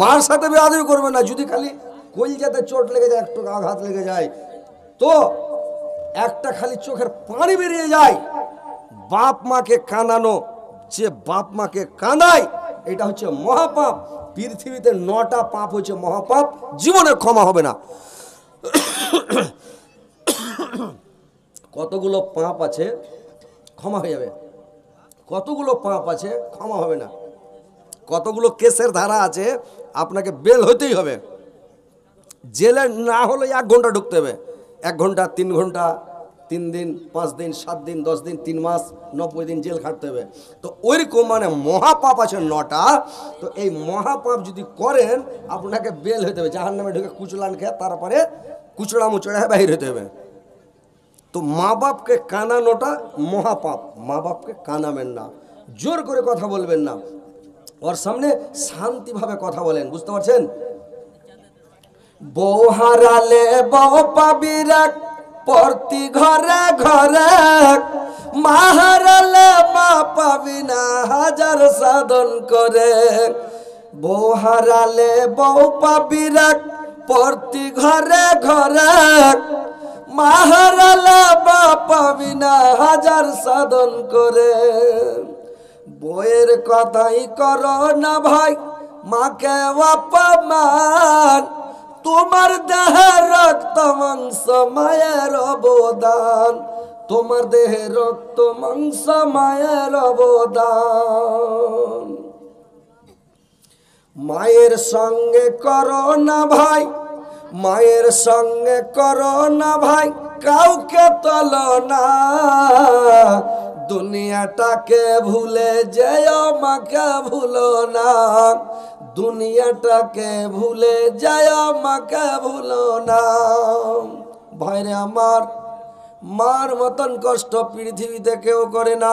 মার সাথে বেআই করবে না যদি খালি কলজাতে চোট লেগে যায় একটু আঘাত লেগে যায় তো একটা খালি চোখের পানি বেরিয়ে যায় বাপ মাকে কাঁদানো যে বাপ মাকে কাঁদায় এটা হচ্ছে মহাপাপ পৃথিবীতে নটা পাপ হচ্ছে মহাপাপ জীবনে ক্ষমা হবে না কতগুলো পাপ আছে ক্ষমা হয়ে যাবে কতগুলো পাপ আছে ক্ষমা হবে না কতগুলো কেসের ধারা আছে আপনাকে বেল হতেই হবে জেলে না হলে এক ঘন্টা ঢুকতে হবে এক ঘন্টা তিন ঘন্টা তিন দিন পাঁচ দিন সাত দিন দশ দিন তিন মাস নব্বই দিন জেল খাটতে হবে তো ওইরকম মানে মহাপাপ আছে নটা তো এই মহাপাপ যদি করেন আপনাকে বেল হতে হবে যাহার নামে ঢুকে কুচলান খেয়ে তারপরে কুচড়া মুচড়া বাহির হতে হবে তো মা বাপকে কানানোটা মহাপাপ মা বাপকে কানাবেন না জোর করে কথা বলবেন না ওর সামনে শান্তিভাবে কথা বলেন বুঝতে পারছেন বহারালে হারালে প্রতি ঘরে ঘরে মাহারালে মা পাবি না হাজার সাধন করে বহারালে বউ পাবি রাখ প্রতি ঘরে ঘরে মাহারালে মা পাবি না হাজার সাধন করে বইয়ের কথাই কর না ভাই মাকে অপমান তোমার দেহের রক্ত মাংস মায়ের অবদান তোমার দেহের রক্ত মাংস মায়ের অবদান মায়ের সঙ্গে কর না ভাই মায়ের সঙ্গে কর না ভাই কাউকে তল না দুনিয়াটাকে ভুলে যেও মাকে ভুলো না দুনিয়াটাকে ভুলে যেও মাকে ভুলো না ভাইরে আমার মার মতন কষ্ট পৃথিবীতে কেউ করে না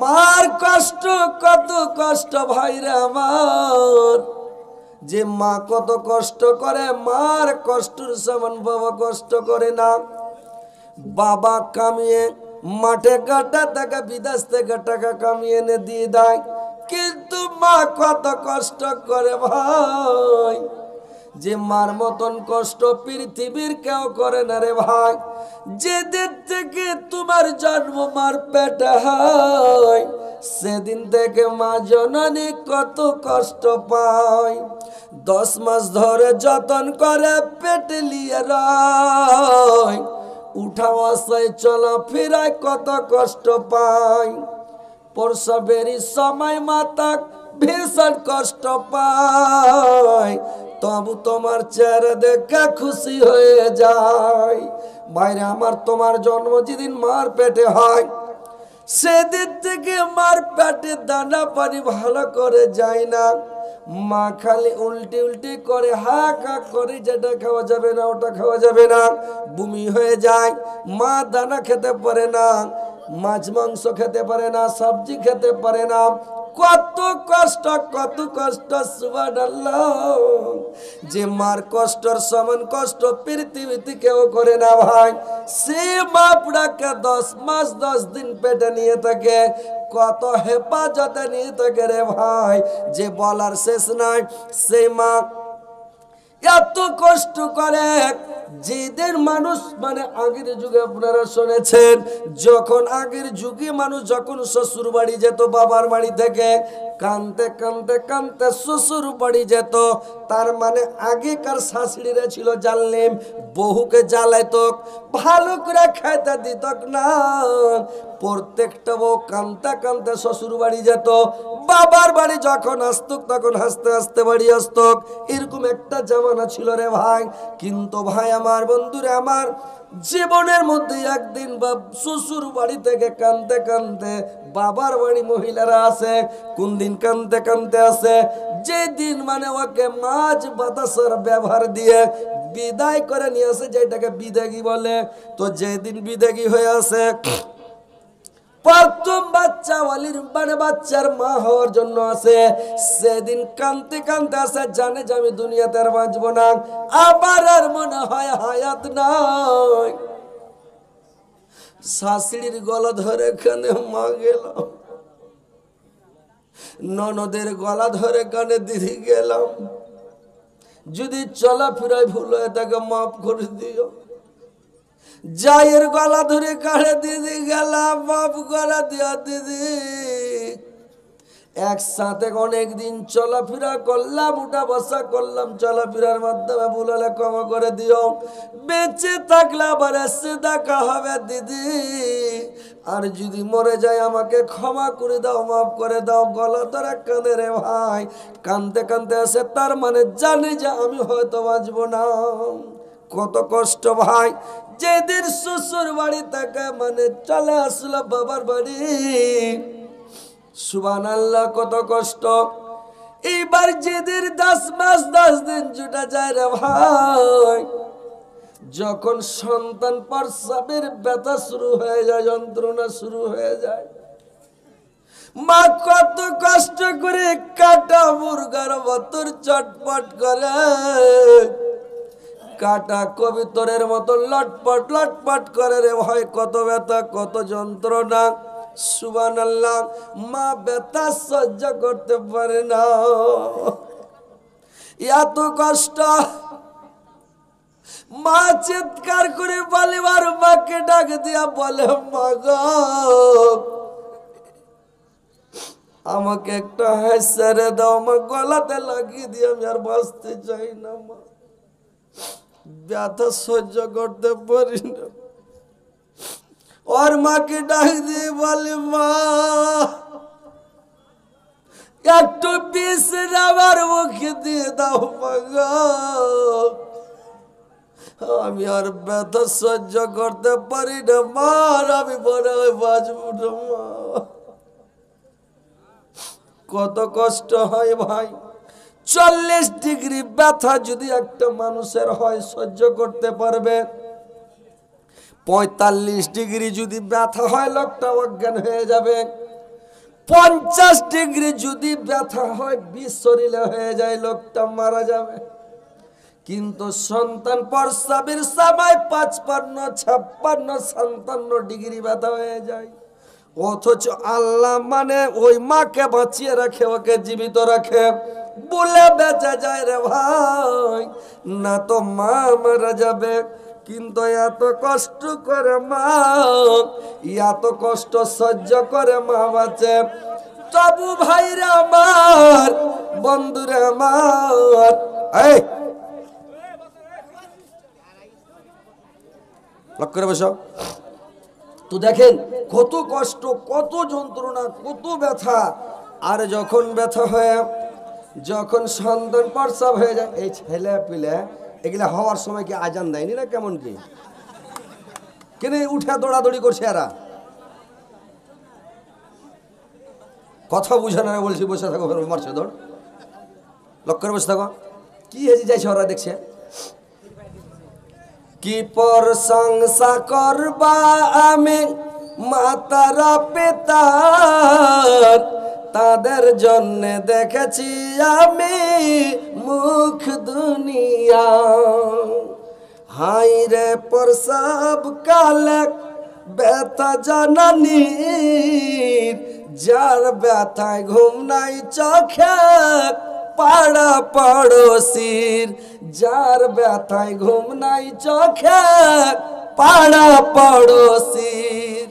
মার কষ্ট কত কষ্ট ভাইরে আমার যে মা কত কষ্ট করে মার কষ্টর সমান বাবা কষ্ট করে না বাবা কামিয়ে মাঠে কাটা থাকা বিদেশ থেকে টাকা কামিয়ে এনে দিয়ে দেয় কিন্তু মা কত কষ্ট করে ভাই যে মার মতন কষ্ট পৃথিবীর কেউ করে না রে ভাই যেদিন থেকে তোমার জন্ম মার পেটে হয় সেদিন থেকে মা জননী কত কষ্ট পায় দশ মাস ধরে যতন করে পেটে লিয়ে রায় উঠা আসায় চলা ফেরায় কত কষ্ট পাই প্রসবের সময় মাতা ভীষণ কষ্ট পাই তবু তোমার চেহারা দেখে খুশি হয়ে যায় বাইরে আমার তোমার জন্ম যেদিন মার পেটে হয় সেদিন থেকে মার পেটে দানা পানি ভালো করে যায় না মা খালি উল্টে উল্টে করে হা কা করে যেটা খাওয়া যাবে না ওটা খাওয়া যাবে না বমি হয়ে যায় মা দানা খেতে পারে না মাছ মাংস খেতে পারে না সবজি খেতে পারে না কত কষ্ট কত কষ্ট যে মার কষ্টর সমান কষ্ট পৃথিবীতে কেউ করে না ভাই সে মা দশ মাস দশ দিন পেটে নিয়ে থাকে কত হেফাজতে নিয়ে থাকে রে ভাই যে বলার শেষ নাই সে মা এত কষ্ট করে যেদের মানুষ মানে আগের যুগে আপনারা শুনেছেন যখন আগের যুগে মানুষ যখন শ্বশুর বাড়ি যেত বাবার বাড়ি থেকে কানতে কানতে কানতে শ্বশুর বাড়ি যেত তার মানে আগেকার শাশুড়িরা ছিল জানলেম বহুকে জ্বালাইত ভালো করে খাইতে দিত না প্রত্যেকটা বউ কানতে কানতে শ্বশুর বাড়ি যেত বাবার বাড়ি যখন আসত তখন হাসতে হাসতে বাড়ি আসত এরকম একটা জামানা ছিল রে ভাই কিন্তু ভাই আমার বন্ধুরা আমার জীবনের মধ্যে একদিন বা শ্বশুর বাড়ি থেকে কানতে কানতে বাবার বাড়ি মহিলারা আছে কোন দিন কানতে কানতে আছে যে দিন মানে ওকে মাছ বাতাসের ব্যবহার দিয়ে বিদায় করে নিয়ে আসে যেটাকে বিদেগী বলে তো যেদিন বিদেগী হয়ে আসে প্রথম বাচ্চা ওয়ালির মানে বাচ্চার মা হওয়ার জন্য আছে সেদিন কান্তে কান্তে আছে জানে যে আমি দুনিয়াতে আর বাঁচব না আবার আর মনে হয় হায়াত নাই শাশুড়ির গলা ধরে কানে মা গেলাম ননদের গলা ধরে কানে দিদি গেলাম যদি চলাফেরায় ভুল হয়ে তাকে মাফ করে দিও জায়ের গলা ধরে কাড়ে দিদি গেলাম বাপ গলা দিয়া দিদি একসাথে অনেকদিন চলাফেরা করলাম উঠা বসা করলাম চলাফেরার মাধ্যমে ভুল হলে ক্ষমা করে দিও বেঁচে থাকলে আবার এসে দেখা হবে দিদি আর যদি মরে যায় আমাকে ক্ষমা করে দাও মাফ করে দাও গলা ধরে কাঁদে রে ভাই কাঁদতে কাঁদতে আসে তার মানে জানে যে আমি হয়তো বাঁচবো না কত কষ্ট ভাই যেদিন শ্বশুর বাড়ি থাকা মানে চলে আসলো বাবার বাড়ি সুবান আল্লাহ কত কষ্ট এইবার যেদিন দশ মাস দশ দিন জুটা যায় রে ভাই যখন সন্তান প্রসাবের ব্যথা শুরু হয়ে যায় যন্ত্রণা শুরু হয়ে যায় মা কত কষ্ট করে কাটা মুরগার মতন চটপট করে কাটা কবিতরের মতো লটপট লটপট করে রে ভয় কত ব্যথা কত যন্ত্রণা সুবান আল্লাহ মা ব্যথা সহ্য করতে পারে না এত কষ্ট মা চিৎকার করে বলে আর মাকে ডাক দিয়া বলে মাগ আমাকে একটা হাসে দাও আমার গলাতে লাগিয়ে দিয়ে আমি আর বাঁচতে চাই না মা ব্যথা সহ্য করতে পারি না ওর মাকে ডাক দিয়ে বলে মা একটু পিসের আমার মুখে দিয়ে দাও আমি আর ব্যথা সহ্য করতে পারি না মার আমি মনে হয় বাঁচব না মা কত কষ্ট হয় ভাই চল্লিশ ডিগ্রি ব্যথা যদি একটা মানুষের হয় সহ্য করতে পারবে পঁয়তাল্লিশ ডিগ্রি যদি ব্যথা হয় লোকটা অজ্ঞান হয়ে যাবে পঞ্চাশ ডিগ্রি যদি ব্যথা হয় বিষ শরীরে হয়ে যায় লোকটা মারা যাবে কিন্তু সন্তান পরসাবির সবাই পাঁচপান্ন ছাপ্পান্ন সাতান্ন ডিগ্রি ব্যথা হয়ে যায় অথচ আল্লাহ মানে ওই মাকে বাঁচিয়ে রাখে ওকে জীবিত রাখে বলে বেঁচে যায় রে ভাই না তো মা মারা যাবে কিন্তু এত কষ্ট করে মা এত কষ্ট সহ্য করে মা বাঁচে তবু ভাইরা আমার বন্ধুরা আমার এই লক্ষ্য করে তো দেখেন কত কষ্ট কত যন্ত্রণা কত ব্যথা আর যখন ব্যথা হয়ে যখন সন্তান প্রসব হয়ে যায় এই ছেলে পিলে এগুলো হওয়ার সময় কি আজান দেয়নি না কেমন কি কেন উঠে দৌড়াদৌড়ি করছে এরা কথা বুঝে না বলছি বসে থাকো মারছে দৌড় লক্ষ করে বসে থাকো কি হয়েছে যাইছে ওরা দেখছে কি প্রশংসা করবা আমি মাতারা পেতা তাদের জন্য দেখেছি আমি মুখ দুনিয়া হাই রে প্রসাব কালক ব্যথা জানানি যার ব্যথায় ঘুম নাই চোখে পাড়া পড়োশির যার ব্যথায় ঘুম নাই চোখে পাড়া পড়োশির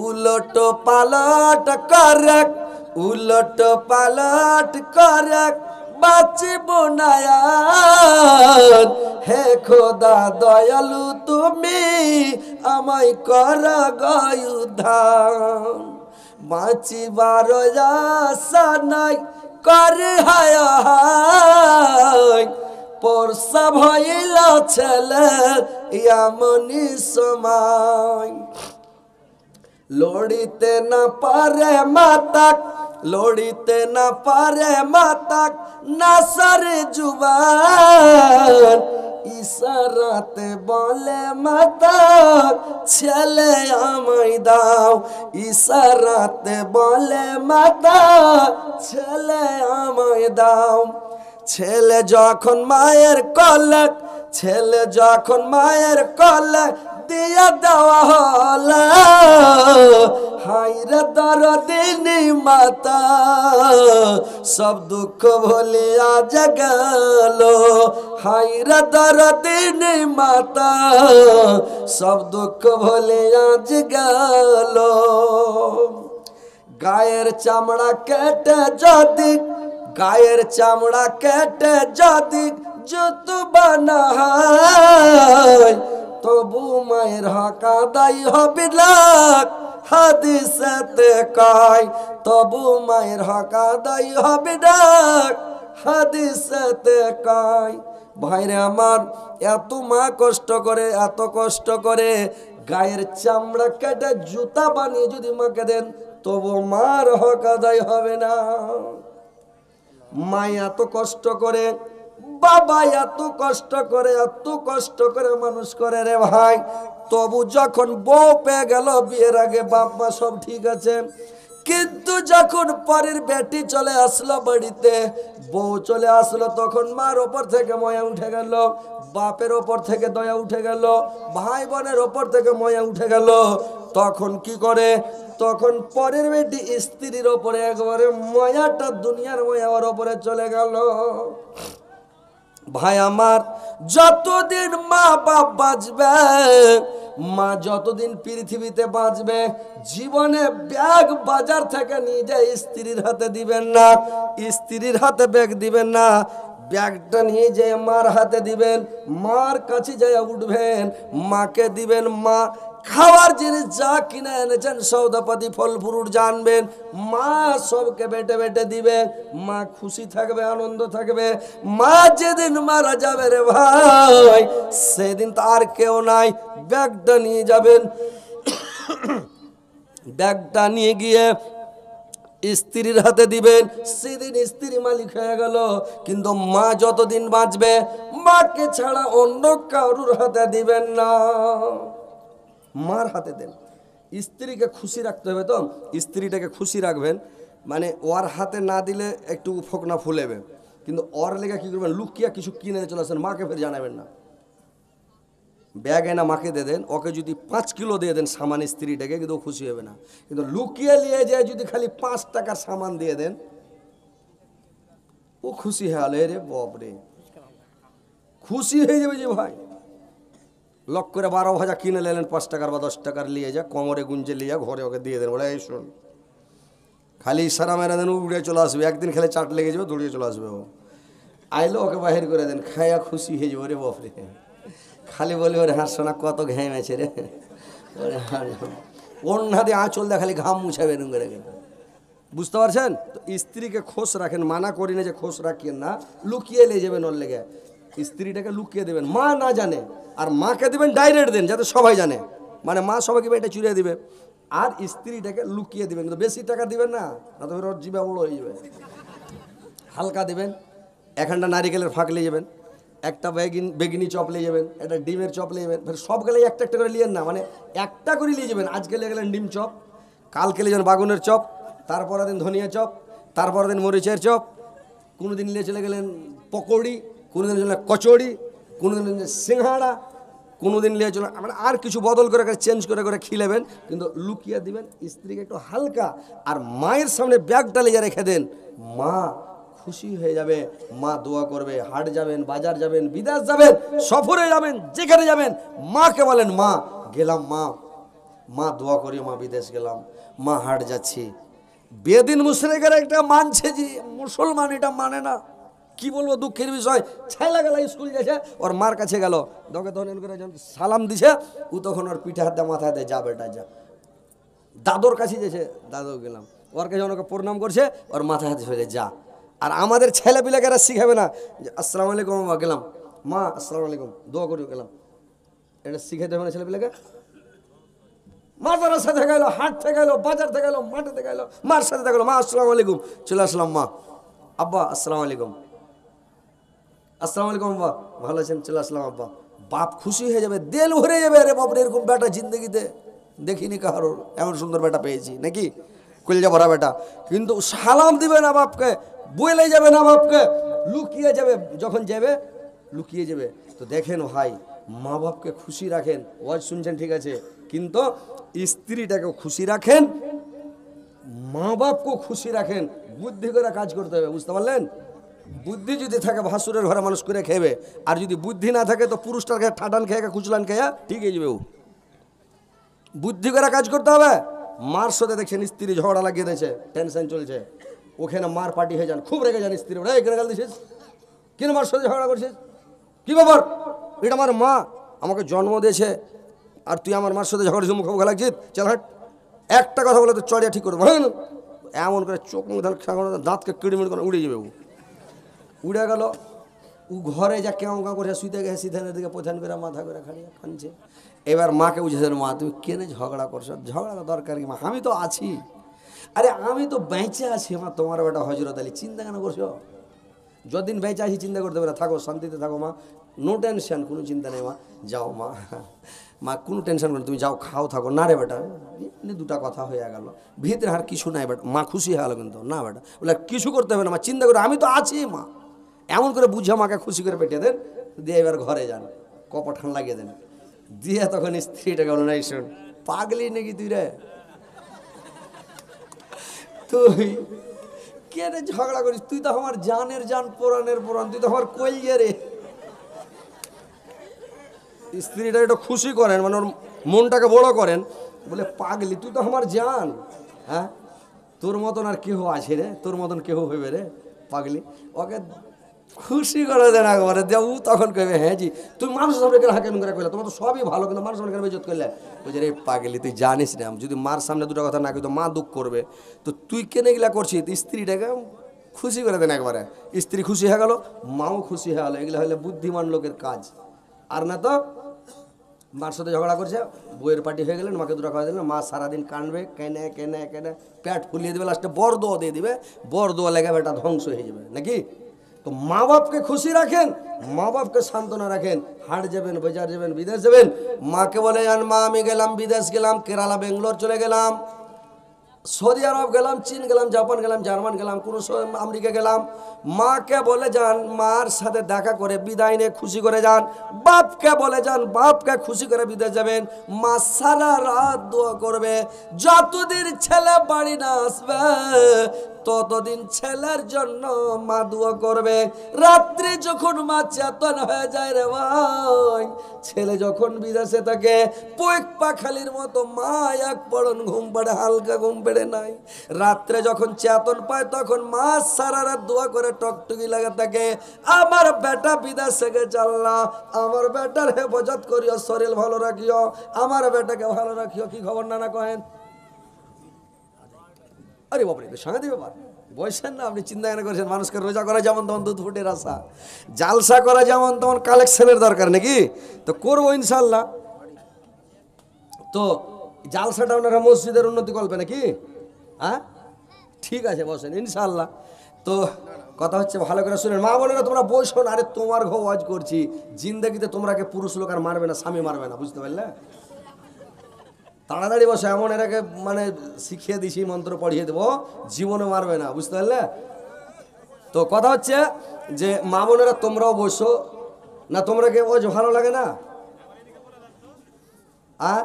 উলট পালট করে উলট পালট করক বাঁচিব নায়াত হে খোদা দয়ালু তুমি আমায় কর গয়ুধান বাঁচিবার আশা নাই করে হায় পরশা ভইল ছেলে ইয়ামনি সময় লড়িতে না পারে মাতা লড়িতে না পারে মাতা না নাসারে জুবান ইশারাতে বলে মাতা ছেলে আমায় দাও ইশারাতে বলে মাতা ছেলে আমায় দাও ছেলে যখন মায়ের কলক ছেলে যখন মায়ের কলক দিয়া দেওয়া হল হাইরে দর দিনী মাতা সব দুঃখ ভুলিয়া জগল হাইরে দর দিনী মাতা সব দুঃখ ভুলিয়া জগল গায়ের চামড়া কেটে যদি গায়ের চামড়া কেটে যদি জুত বানা হয় তবু মায়ের দায়ী হবে লাখ হাদিসেতে কয় তবু মায়ের দায়ী হবে ডাক হাদিসেতে কয় ভাইরে আমার এত মা কষ্ট করে এত কষ্ট করে গায়ের চামড়া কেটে জুতা বানিয়ে যদি মাকে দেন তবু মার হক আদায় হবে না মা এত কষ্ট করে বাবা এত কষ্ট করে এত কষ্ট করে মানুষ করে রে ভাই তবু যখন বউ পেয়ে গেল বিয়ের আগে বাপ মা সব ঠিক আছে কিন্তু যখন পরের বেটি চলে আসলো বাড়িতে বউ চলে আসলো তখন মার ওপর থেকে ময়া উঠে গেল বাপের ওপর থেকে দয়া উঠে গেল ভাই বোনের ওপর থেকে ময়া উঠে গেল তখন কি করে তখন পরের বেটি স্ত্রীর ওপরে একবারে ময়াটা দুনিয়ার ময়া ওর ওপরে চলে গেল ভাই আমার যতদিন মা বাপ বাঁচবে মা যতদিন পৃথিবীতে বাঁচবে জীবনে ব্যাগ বাজার থেকে নিজে স্ত্রীর হাতে দিবেন না স্ত্রীর হাতে ব্যাগ দিবেন না ব্যাগটা নিয়ে যেয়ে মার হাতে দিবেন মার কাছে যায় উঠবেন মাকে দিবেন মা খাওয়ার জিনিস যা কিনে এনেছেন সৌদাপাতি ফল ফুরুট জানবেন মা সবকে বেটে বেটে দিবে মা খুশি থাকবে আনন্দ থাকবে মা যেদিন মারা যাবে রে ভাই সেদিন তো আর কেউ নাই ব্যাগটা নিয়ে যাবেন ব্যাগটা নিয়ে গিয়ে স্ত্রীর হাতে দিবেন সেদিন স্ত্রী মালিক হয়ে গেল কিন্তু মা যতদিন বাঁচবে মাকে ছাড়া অন্য কারুর হাতে দিবেন না মার হাতে দেন স্ত্রীকে খুশি রাখতে হবে তো স্ত্রীটাকে খুশি রাখবেন মানে ওর হাতে না দিলে একটু ফোকনা ফুলেবে কিন্তু ওর লেগে কী করবেন লুকিয়া কিছু কিনে চলে আসেন মাকে ফের জানাবেন না ব্যাগ না মাকে দিয়ে দেন ওকে যদি পাঁচ কিলো দিয়ে দেন সামান স্ত্রীটাকে কিন্তু ও খুশি হবে না কিন্তু লুকিয়ে নিয়ে যায় যদি খালি পাঁচ টাকার সামান দিয়ে দেন ও খুশি হ্যাঁ রে বাপ রে খুশি হয়ে যাবে যে ভাই লক করে বারো ভাজা কিনে নিলেন পাঁচ টাকার বা দশ টাকার নিয়ে যা কোমরে গুঞ্জে নিয়ে যা ঘরে ওকে দিয়ে দেন বলে এই শোন খালি ইশারা মেরে দেন উড়ে চলে আসবে একদিন খেলে চাট লেগে যাবে দৌড়িয়ে চলে আসবে ও আইলো ওকে বাহির করে দেন খায়া খুশি হয়ে যাবে রে বাপরে খালি বলি ওরে হাঁস সোনা কত আছে রে ওরে অন্য হাতে আঁচল দেয় খালি ঘাম মুছাবে এরকম করে বুঝতে পারছেন তো স্ত্রীকে খোস রাখেন মানা করি না যে খোস রাখিয়েন না লুকিয়ে নিয়ে যাবেন ওর লেগে স্ত্রীটাকে লুকিয়ে দেবেন মা না জানে আর মাকে দেবেন ডাইরেক্ট দেন যাতে সবাই জানে মানে মা সবাইকে এটা চুরিয়ে দেবে আর স্ত্রীটাকে লুকিয়ে দেবেন কিন্তু বেশি টাকা দিবেন না না তবে ওর জিবা হয়ে যাবে হালকা দেবেন এখানটা নারিকেলের ফাঁক নিয়ে যাবেন একটা বেগিন বেগিনি চপ নিয়ে যাবেন একটা ডিমের চপ নিয়ে যাবেন ফের মানে সব গেলে একটা একটা করে নিয়েন না মানে একটা করে নিয়ে যাবেন আজকে নিয়ে গেলেন ডিম চপ কালকে নিয়ে যাবেন বাগুনের চপ তারপরের দিন ধনিয়া চপ তারপরের দিন মরিচের চপ কোনো দিন নিয়ে চলে গেলেন পকৌড়ি কোনো দিন চলে কচড়ি কোনো দিন সিংহাড়া কোনো দিন নিয়ে চলে মানে আর কিছু বদল করে করে চেঞ্জ করে করে খিলেবেন কিন্তু লুকিয়ে দিবেন স্ত্রীকে একটু হালকা আর মায়ের সামনে ব্যাগটা লিয়ে রেখে দেন মা খুশি হয়ে যাবে মা দোয়া করবে হাট যাবেন বাজার যাবেন বিদেশ যাবেন সফরে যাবেন যেখানে যাবেন মাকে বলেন মা গেলাম মা মা দোয়া করি মা বিদেশ গেলাম মা হাট যাচ্ছি বেদিন মুশরেকের একটা মানছে যে মুসলমান এটা মানে না কি বলবো দুঃখের বিষয় ছেলে গেলা স্কুল গেছে ওর মার কাছে গেল দোকে তখন করে সালাম দিছে ও তখন ওর পিঠে হাতে মাথায় দেয় যা বেটা যা দাদর কাছে যেছে দাদু গেলাম ওর কাছে ওনাকে প্রণাম করছে ওর মাথায় হাতে সরে যা আর আমাদের ছেলেপিলাকেরা শিখাবে না যে আসসালামু আলাইকুম মা গেলাম মা আসসালামু আলাইকুম দোয়া করে গেলাম এটা শিখাইতে হবে না ছেলেপিলাকে মাদারার সাথে গেলো হাট থেকে গেলো বাজার থেকে গেলো মাঠে থেকে গেলো মার সাথে গেলো মা আসসালামু আলাইকুম চলে আসলাম মা আব্বা আসসালামু আলাইকুম আসসালামু আলাইকুম আব্বা ভালো আছেন চলে আসলাম আব্বা বাপ খুশি হয়ে যাবে দেল ভরে যাবে রে বাপরে এরকম বেটা জিন্দগিতে দেখিনি কারোর এমন সুন্দর বেটা পেয়েছি নাকি কুলজা ভরা বেটা কিন্তু সালাম দিবে না বাপকে বলে যাবে না বাপকে লুকিয়ে যাবে যখন যাবে লুকিয়ে যাবে তো দেখেন ভাই মা বাপকে খুশি রাখেন ওয়াজ শুনছেন ঠিক আছে কিন্তু স্ত্রীটাকেও খুশি রাখেন মা বাপকেও খুশি রাখেন বুদ্ধি করে কাজ করতে হবে বুঝতে পারলেন বুদ্ধি যদি থাকে ভাসুরের ঘরে মানুষ করে খেয়েবে আর যদি বুদ্ধি না থাকে তো পুরুষটার খেয়ে ঠাটান খেয়ে খুচলান খেয়া ঠিক হয়ে যাবে বুদ্ধি করে কাজ করতে হবে মার সাথে দেখছেন স্ত্রী ঝগড়া লাগিয়ে দিয়েছে টেনশন চলছে ওখানে মার পার্টি হয়ে যান খুব রেগে যান স্ত্রী ওরা এখানে গেল দিছিস কেন মার সাথে ঝগড়া করছিস কী ব্যাপার এটা আমার মা আমাকে জন্ম দিয়েছে আর তুই আমার মার সাথে ঝগড়া মুখোমুখি লাগছিস চল হাট একটা কথা বলে তো চড়িয়া ঠিক করবো এমন করে চোখ মুখ ধান দাঁতকে কিড়মিড় করে উড়ে যাবে উড়ে গেল উ ঘরে যা কেউ কাউ করে শুইতে গেছে সিধানের দিকে প্রধান করে মাথা করে খাড়িয়ে কানছে এবার মাকে বুঝেছেন মা তুমি কেনে ঝগড়া করছো ঝগড়া দরকার কি মা আমি তো আছি আরে আমি তো বেঁচে আছি মা তোমার বেটা হজরত আলী চিন্তা কেন করছো যদিন বেঁচে আছি চিন্তা করতে পারে থাকো শান্তিতে থাকো মা নো টেনশন কোনো চিন্তা নেই মা যাও মা মা কোনো টেনশন করো তুমি যাও খাও থাকো না রে বেটা এমনি দুটা কথা হয়ে গেল ভিতরে আর কিছু নাই বেটা মা খুশি হয়ে গেল কিন্তু না বেটা বলে কিছু করতে হবে না মা চিন্তা করো আমি তো আছি মা এমন করে বুঝে আমাকে খুশি করে পেটে দেন দিয়ে এবার ঘরে যান কপঠান লাগিয়ে দেন দিয়ে তখন স্ত্রীটা গেল না শোন পাগলি নাকি তুই রে তুই কে রে ঝগড়া করিস তুই তো আমার জানের জান পুরাণের পুরাণ তুই তো আমার কইয়ে রে স্ত্রীটা একটু খুশি করেন মানে ওর মনটাকে বড় করেন বলে পাগলি তুই তো আমার জান হ্যাঁ তোর মতন আর কেহ আছে রে তোর মতন কেহ হইবে রে পাগলি ওকে খুশি করে দেন একবারে দেবু তখন কইবে হ্যাঁ জি তুমি মানুষ সামনে কেন হাকিম করে কইলা তোমার তো সবই ভালো কিন্তু মানুষ সামনে কেন বেজত করলে যে রে পাগলি তুই জানিস না যদি মার সামনে দুটো কথা না তো মা দুঃখ করবে তো তুই কেন এগুলা করছিস স্ত্রীটাকে খুশি করে দেন একবারে স্ত্রী খুশি হয়ে গেল মাও খুশি হয়ে গেল এগুলো হলে বুদ্ধিমান লোকের কাজ আর না তো মার সাথে ঝগড়া করছে বইয়ের পার্টি হয়ে গেলেন মাকে দুটো খাওয়া দিলেন মা সারাদিন কানবে কেনে কেনে কেনে প্যাট ফুলিয়ে দেবে লাস্টে বর দোয়া দিয়ে দিবে বর দোয়া লেগে বেটা ধ্বংস হয়ে যাবে নাকি তো মা বাপকে খুশি রাখেন মা বাপকে সান্ত্বনা রাখেন হাট যাবেন বাজার যাবেন বিদেশ যাবেন মাকে বলে যান মা আমি গেলাম বিদেশ গেলাম কেরালা বেঙ্গলোর চলে গেলাম সৌদি আরব গেলাম চীন গেলাম জাপান গেলাম জার্মান গেলাম কোনো আমেরিকা গেলাম মাকে বলে যান মার সাথে দেখা করে বিদায় নিয়ে খুশি করে যান বাপকে বলে যান বাপকে খুশি করে বিদেশ যাবেন মা সারা রাত দোয়া করবে যতদিন ছেলে বাড়ি না আসবে ততদিন ছেলের জন্য মা দোয়া করবে রাত্রে যখন মা চেতন হয়ে যায় রে ভাই ছেলে যখন বিদেশে থাকে পোয়েক পাখালির মতো মা এক পড়ন ঘুম পাড়ে হালকা ঘুম পেড়ে নাই রাত্রে যখন চেতন পায় তখন মা সারা রাত দোয়া করে টকটুকি লাগে থাকে আমার বেটা বিদেশে থেকে চাল্লা আমার বেটার হেফাজত করিও শরীর ভালো রাখিও আমার বেটাকে ভালো রাখিও কি খবর নানা কহেন আরে বাপরে সঙ্গে দিবে ব্যাপার বয়সেন না আপনি চিন্তা কেন করেছেন মানুষকে রোজা করা যেমন তখন দুধ ফুটের আশা জালসা করা যেমন তখন কালেকশনের দরকার নাকি তো করবো ইনশাল্লাহ তো জালসাটা ওনারা মসজিদের উন্নতি করবে নাকি হ্যাঁ ঠিক আছে বসেন ইনশাল্লাহ তো কথা হচ্ছে ভালো করে শুনেন মা বলে না তোমরা বসো না আরে তোমার ঘো ওয়াজ করছি তোমরা তোমরাকে পুরুষ লোক আর মারবে না স্বামী মারবে না বুঝতে পারলে তাড়াতাড়ি বসে এমন এটাকে মানে শিখিয়ে দিছি মন্ত্র পড়িয়ে দেবো জীবনে মারবে না বুঝতে পারলে তো কথা হচ্ছে যে মা বোনেরা তোমরাও বসো না তোমরা কে ওজ ভালো লাগে না আর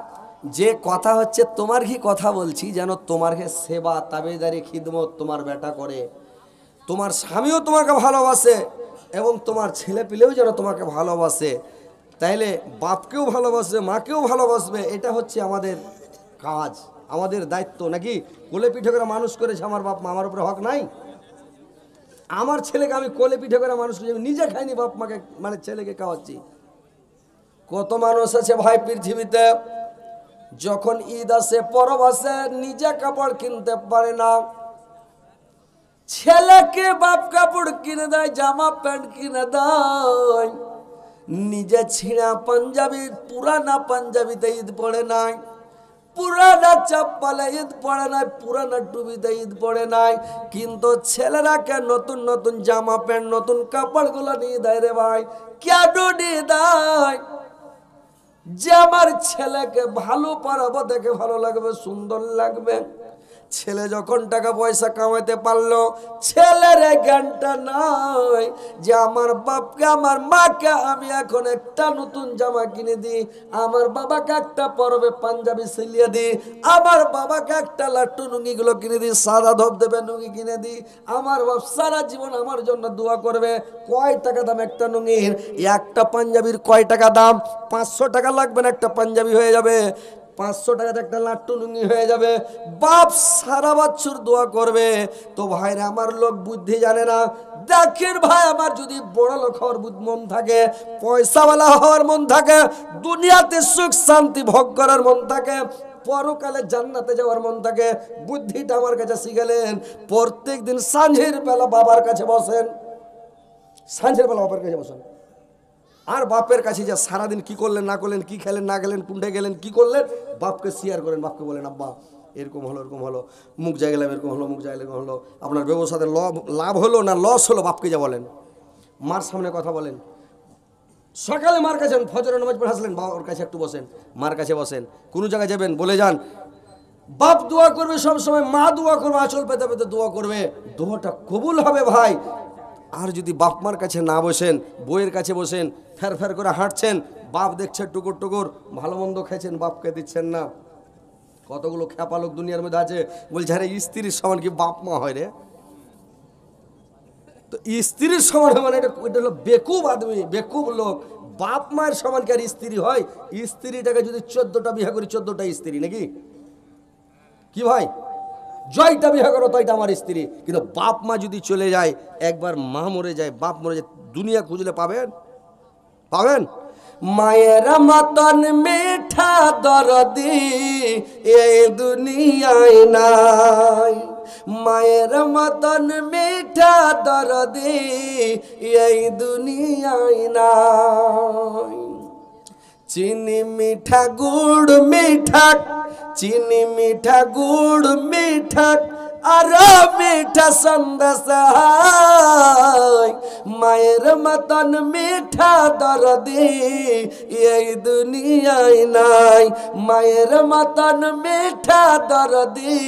যে কথা হচ্ছে তোমার কি কথা বলছি যেন তোমার সেবা তাবেদারি খিদমত তোমার বেটা করে তোমার স্বামীও তোমাকে ভালোবাসে এবং তোমার ছেলে পিলেও যেন তোমাকে ভালোবাসে তাইলে বাপকেও ভালোবাসবে মাকেও ভালোবাসবে এটা হচ্ছে আমাদের কাজ আমাদের দায়িত্ব নাকি কোলে পিঠে করে মানুষ করেছে আমার বাপ মা আমার উপরে হক নাই আমার ছেলেকে আমি কোলে পিঠে করে মানুষ করেছি আমি নিজে খাইনি বাপ মাকে মানে ছেলেকে খাওয়াচ্ছি কত মানুষ আছে ভাই পৃথিবীতে যখন ঈদ আসে পরব আসে নিজে কাপড় কিনতে পারে না ছেলেকে বাপ কাপড় কিনে দেয় জামা প্যান্ট কিনে দেয় নিজে ছিঁড়া পাঞ্জাবি পুরানা পাঞ্জাবিতে ঈদ পড়ে নাই পুরানা চাপ্পালে ঈদ পড়ে নাই পুরানা টুবিতে ঈদ পড়ে নাই কিন্তু ছেলেরা কে নতুন নতুন জামা প্যান্ট নতুন কাপড়গুলো নিয়ে দেয় রে ভাই কেন নিয়ে দেয় যে আমার ছেলেকে ভালো পারাবো দেখে ভালো লাগবে সুন্দর লাগবে ছেলে যখন টাকা পয়সা কামাইতে পারলো ছেলের জ্ঞানটা নয় যে আমার বাপকে আমার মাকে আমি এখন একটা নতুন জামা কিনে দিই আমার বাবাকে একটা পরবে পাঞ্জাবি সিলিয়ে দিই আমার বাবাকে একটা লাট্টু নুঙ্গিগুলো কিনে দিই সাদা ধপ দেবে নুঙ্গি কিনে দিই আমার বাপ সারা জীবন আমার জন্য দোয়া করবে কয় টাকা দাম একটা নুঙ্গির একটা পাঞ্জাবির কয় টাকা দাম পাঁচশো টাকা লাগবে না একটা পাঞ্জাবি হয়ে যাবে পাঁচশো টাকাতে একটা লাট্টু লুঙ্গি হয়ে যাবে বাপ সারা বছর দোয়া করবে তো ভাইরে আমার লোক বুদ্ধি জানে না দেখেন ভাই আমার যদি বড় লোক হওয়ার মন থাকে পয়সাওয়ালা হওয়ার মন থাকে দুনিয়াতে সুখ শান্তি ভোগ করার মন থাকে পরকালে জান্নাতে যাওয়ার মন থাকে বুদ্ধিটা আমার কাছে শিখালেন প্রত্যেক দিন সাঁঝের বেলা বাবার কাছে বসেন সাঁঝের বেলা বাবার কাছে বসেন আর বাপের কাছে যা সারাদিন কি করলেন না করলেন কি খেলেন না খেলেন কুন্ডে গেলেন কি করলেন বাপকে শেয়ার করেন বাপকে বলেন আব্বা এরকম হলো এরকম হলো মুখ জায়গা গেলাম এরকম হলো মুখ জায়গা এরকম হলো আপনার ব্যবসাতে লভ লাভ হলো না লস হলো বাপকে যা বলেন মার সামনে কথা বলেন সকালে মার কাছে ফজরের নামাজ পড়ে আসলেন ওর কাছে একটু বসেন মার কাছে বসেন কোনো জায়গায় যাবেন বলে যান বাপ দোয়া করবে সবসময় মা দোয়া করবে আচল পেতে পেতে দোয়া করবে দোয়াটা কবুল হবে ভাই আর যদি বাপমার কাছে না বসেন বইয়ের কাছে বসেন ফের ফের করে হাঁটছেন বাপ দেখছে টুকুর টুকুর ভালো মন্দ খেয়েছেন বাপকে দিচ্ছেন না কতগুলো খ্যাপা দুনিয়ার মধ্যে আছে বলছে আরে স্ত্রীর সমান কি বাপ মা হয় রে তো স্ত্রীর সমান মানে এটা হলো বেকুব আদমি বেকুব লোক বাপ মায়ের সমান কি আর স্ত্রী হয় স্ত্রীটাকে যদি চোদ্দটা বিয়ে করি চোদ্দটা স্ত্রী নাকি কি ভাই জয়টা বিয়ে করো তয়টা আমার স্ত্রী কিন্তু বাপ মা যদি চলে যায় একবার মা মরে যায় বাপ মরে যায় দুনিয়া খুঁজলে পাবেন পাবেন মায়ের মতন মেঠা দরদি এ দুনিয়ায় নাই মায়ের মতন মেঠা দরদি এই দুনিয়ায় নাই চিনি মিঠা গুড় মিঠাক চিনি মিঠা গুড় মিঠাক আর মিঠা সন্দেশ মায়ের মতন মিঠা দরদি এই দুনিয়ায় নাই মায়ের মতন মিঠা দরদি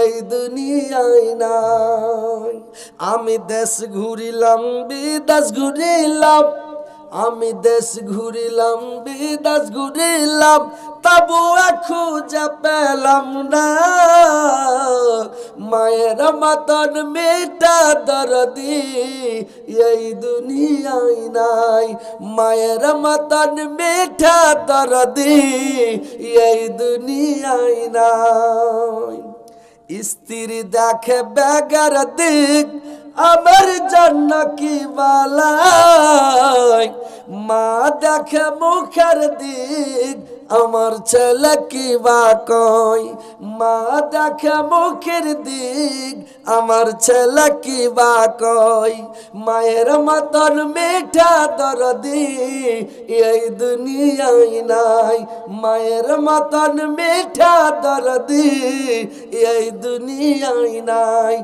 এই দুনিয়ায় নাই আমি দেশ ঘুরিলাম বিদেশ ঘুরিলাম আমি দেশ ঘুরিলাম বিদেশ ঘুরিলাম তাবু খুঁজে পেলাম না মায়ের মতন মেটা দরদি এই দুনিয়ায় নাই মায়ের মতন মেঠা দরদি এই দুনিয়ায় নাই স্ত্রী দেখে বেগার দিক আমার জান্নাকি বালাই মা দেখে মুখের দিক আমার ছেলে কি বা কয় মা দেখে মুখের দিক আমার ছেলে কি বা কয় মায়ের মতন মিঠা দরদি এই দুনিয়ায় নাই মায়ের মতন মিঠা দরদি এই দুনিয়ায় নাই